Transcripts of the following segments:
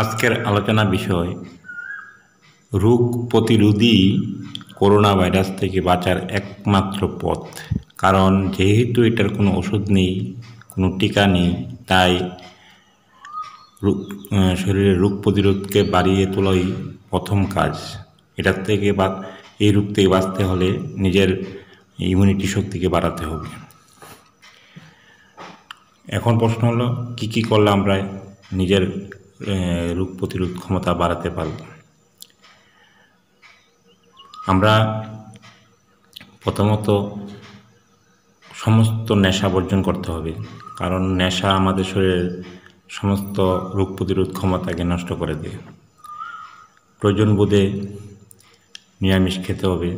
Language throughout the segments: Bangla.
আজকের আলোচনা বিষয় রোগ প্রতিরোধী করোনা ভাইরাস থেকে বাঁচার একমাত্র পথ কারণ যেহেতু এটার কোনো ওষুধ নেই কোনো টিকা নেই তাই শরীরের রোগ প্রতিরোধকে বাড়িয়ে তোলাই প্রথম কাজ এটার থেকে বা এই রোগ থেকে বাঁচতে হলে নিজের ইমিউনিটি শক্তিকে বাড়াতে হবে এখন প্রশ্ন হলো কী কী করলে আমরা নিজের রোগ প্রতিরোধ ক্ষমতা বাড়াতে পারব আমরা প্রথমত সমস্ত নেশা বর্জন করতে হবে কারণ নেশা আমাদের শরীরের সমস্ত রোগ প্রতিরোধ ক্ষমতাকে নষ্ট করে দেয় প্রয়োজন বোধে নিরামিষ খেতে হবে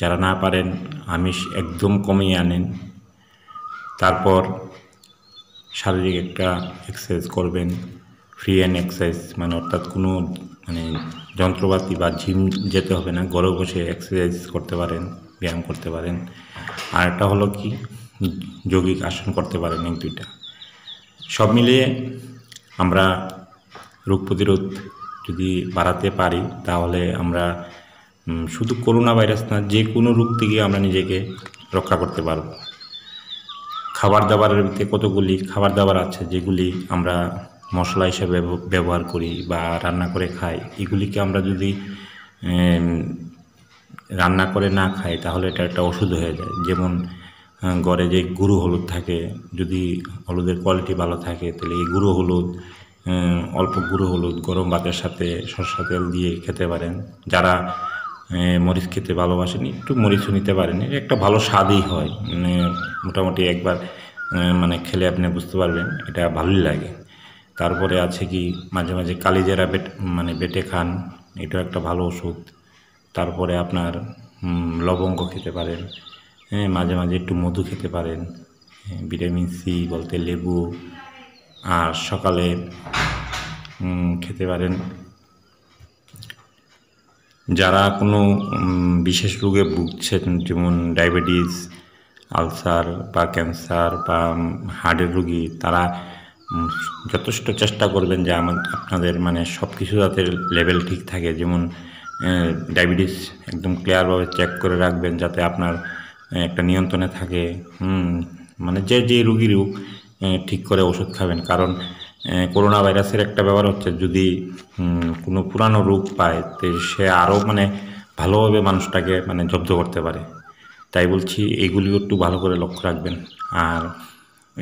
যারা না পারেন আমিষ একদম কমিয়ে আনেন তারপর শারীরিক একটা এক্সারসাইজ করবেন ফ্রি অ্যান্ড এক্সারসাইজ মানে অর্থাৎ কোনো মানে যন্ত্রপাতি বা জিম যেতে হবে না ঘরে বসে এক্সারসাইজ করতে পারেন ব্যায়াম করতে পারেন আর একটা হলো কি যৌগিক আসন করতে পারেন এক দুইটা সব মিলিয়ে আমরা রোগ প্রতিরোধ যদি বাড়াতে পারি তাহলে আমরা শুধু করোনা ভাইরাস না যে কোনো রোগ থেকে আমরা নিজেকে রক্ষা করতে পারব খাবার দাবারের ভিতরে কতগুলি খাবার দাবার আছে যেগুলি আমরা মশলা হিসেবে ব্যবহার করি বা রান্না করে খাই এগুলিকে আমরা যদি রান্না করে না খাই তাহলে এটা একটা ওষুধ হয়ে যায় যেমন গড়ে যে গুঁড়ো হলুদ থাকে যদি হলুদের কোয়ালিটি ভালো থাকে তাহলে এই গুঁড়ো হলুদ অল্প গুঁড়ো হলুদ গরম ভাতের সাথে সরষা তেল দিয়ে খেতে পারেন যারা মরিচ খেতে ভালোবাসেন একটু মরিচও নিতে পারেন একটা ভালো স্বাদই হয় মানে মোটামুটি একবার মানে খেলে আপনি বুঝতে পারবেন এটা ভালোই লাগে তারপরে আছে কি মাঝে মাঝে কালিজেরা বেট মানে বেটে খান এটাও একটা ভালো ওষুধ তারপরে আপনার লবঙ্গ খেতে পারেন হ্যাঁ মাঝে মাঝে একটু মধু খেতে পারেন হ্যাঁ, ভিটামিন সি বলতে লেবু আর সকালে খেতে পারেন যারা কোনো বিশেষ রোগে ভুগছেন যেমন ডায়াবেটিস আলসার বা ক্যান্সার বা হার্টের রুগী তারা যথেষ্ট চেষ্টা করবেন যে আমার আপনাদের মানে সব কিছু যাতে লেভেল ঠিক থাকে যেমন ডায়াবেটিস একদম ক্লিয়ারভাবে চেক করে রাখবেন যাতে আপনার একটা নিয়ন্ত্রণে থাকে মানে যে যে রোগ ঠিক করে ওষুধ খাবেন কারণ করোনা ভাইরাসের একটা ব্যাপার হচ্ছে যদি কোনো পুরানো রোগ পায় তো সে আরও মানে ভালোভাবে মানুষটাকে মানে জব্দ করতে পারে তাই বলছি এইগুলিও একটু ভালো করে লক্ষ্য রাখবেন আর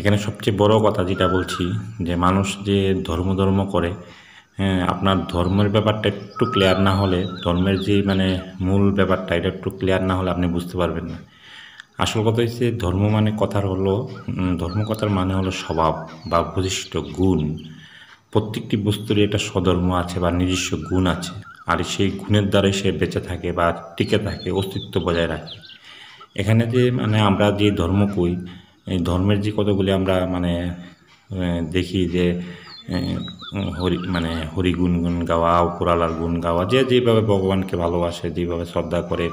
এখানে সবচেয়ে বড় কথা যেটা বলছি যে মানুষ যে ধর্ম ধর্ম করে হ্যাঁ, আপনার ধর্মের ব্যাপারটা একটু ক্লিয়ার না হলে ধর্মের যে মানে মূল ব্যাপারটা এটা একটু ক্লিয়ার না হলে আপনি বুঝতে পারবেন না আসল কথা হচ্ছে ধর্ম মানে কথার হলো ধর্ম কথার মানে হলো স্বভাব বা বৈশিষ্ট্য গুণ প্রত্যেকটি বস্তুরই এটা স্বধর্ম আছে বা নিজস্ব গুণ আছে আর সেই গুণের দ্বারাই সে বেঁচে থাকে বা টিকে থাকে অস্তিত্ব বজায় রাখে এখানে যে মানে আমরা যে ধর্ম কই এই ধর্মের যে কতগুলি আমরা মানে দেখি যে হরি মানে হরি গুণ গুণ গাওয়া উপরালার গুণ গাওয়া যে যেভাবে ভগবানকে ভালোবাসে যেভাবে শ্রদ্ধা করে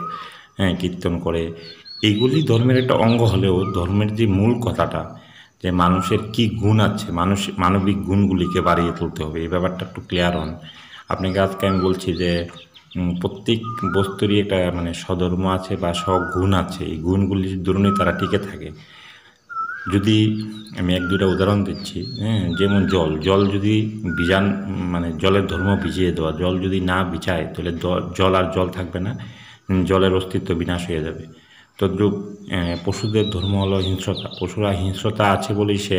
কীর্তন করে এইগুলি ধর্মের একটা অঙ্গ হলেও ধর্মের যে মূল কথাটা যে মানুষের কি গুণ আছে মানুষ মানবিক গুণগুলিকে বাড়িয়ে তুলতে হবে এই ব্যাপারটা একটু ক্লিয়ার হন আপনাকে আজকে আমি বলছি যে প্রত্যেক বস্তুরই একটা মানে স্বধর্ম আছে বা গুণ আছে এই গুণগুলি ধরুনই তারা টিকে থাকে যদি আমি এক দুটা উদাহরণ দিচ্ছি হ্যাঁ যেমন জল জল যদি বিজান মানে জলের ধর্ম ভিজিয়ে দেওয়া জল যদি না ভিজায় তাহলে জল আর জল থাকবে না জলের অস্তিত্ব বিনাশ হয়ে যাবে তদ্রুপ পশুদের ধর্ম হলো হিংস্রতা পশুরা হিংস্রতা আছে বলেই সে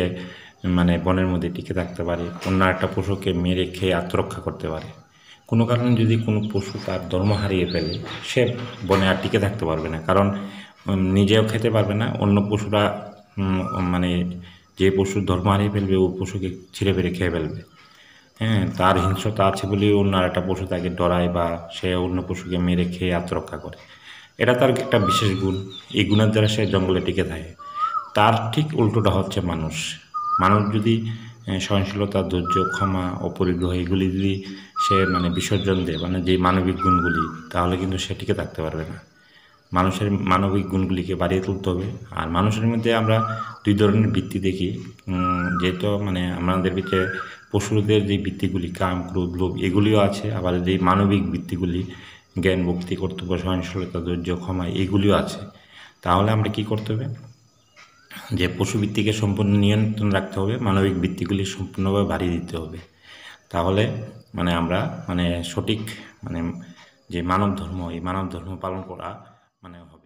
মানে বনের মধ্যে টিকে থাকতে পারে অন্য একটা পশুকে মেরে খেয়ে আত্মরক্ষা করতে পারে কোনো কারণে যদি কোনো পশু তার ধর্ম হারিয়ে ফেলে সে বনে আর টিকে থাকতে পারবে না কারণ নিজেও খেতে পারবে না অন্য পশুরা মানে যে পশুর ধর্ম হারিয়ে ফেলবে ও পশুকে ছিঁড়ে ফেড়ে খেয়ে ফেলবে হ্যাঁ তার হিংস্রতা আছে বলেই অন্য একটা পশু তাকে ডরায় বা সে অন্য পশুকে মেরে খেয়ে আত্মরক্ষা করে এটা তার একটা বিশেষ গুণ এই গুণের দ্বারা সে জঙ্গলে টিকে থাকে তার ঠিক উল্টোটা হচ্ছে মানুষ মানুষ যদি সহনশীলতা ধৈর্য ক্ষমা অপরিগ্রহ এগুলি যদি সে মানে বিসর্জন দেয় মানে যে মানবিক গুণগুলি তাহলে কিন্তু সে টিকে থাকতে পারবে না মানুষের মানবিক গুণগুলিকে বাড়িয়ে তুলতে হবে আর মানুষের মধ্যে আমরা দুই ধরনের বৃত্তি দেখি যেহেতু মানে আমাদের ভিতরে পশুদের যে বৃত্তিগুলি কাম ক্রোধ লোভ এগুলিও আছে আবার যে মানবিক বৃত্তিগুলি জ্ঞান ভক্তি কর্তব্য সহনশীলতা ধৈর্য ক্ষমা এগুলিও আছে তাহলে আমরা কি করতে হবে যে পশুবৃত্তিকে সম্পূর্ণ নিয়ন্ত্রণ রাখতে হবে মানবিক বৃত্তিগুলি সম্পূর্ণভাবে বাড়িয়ে দিতে হবে তাহলে মানে আমরা মানে সঠিক মানে যে মানব ধর্ম এই মানব ধর্ম পালন করা মানে হবে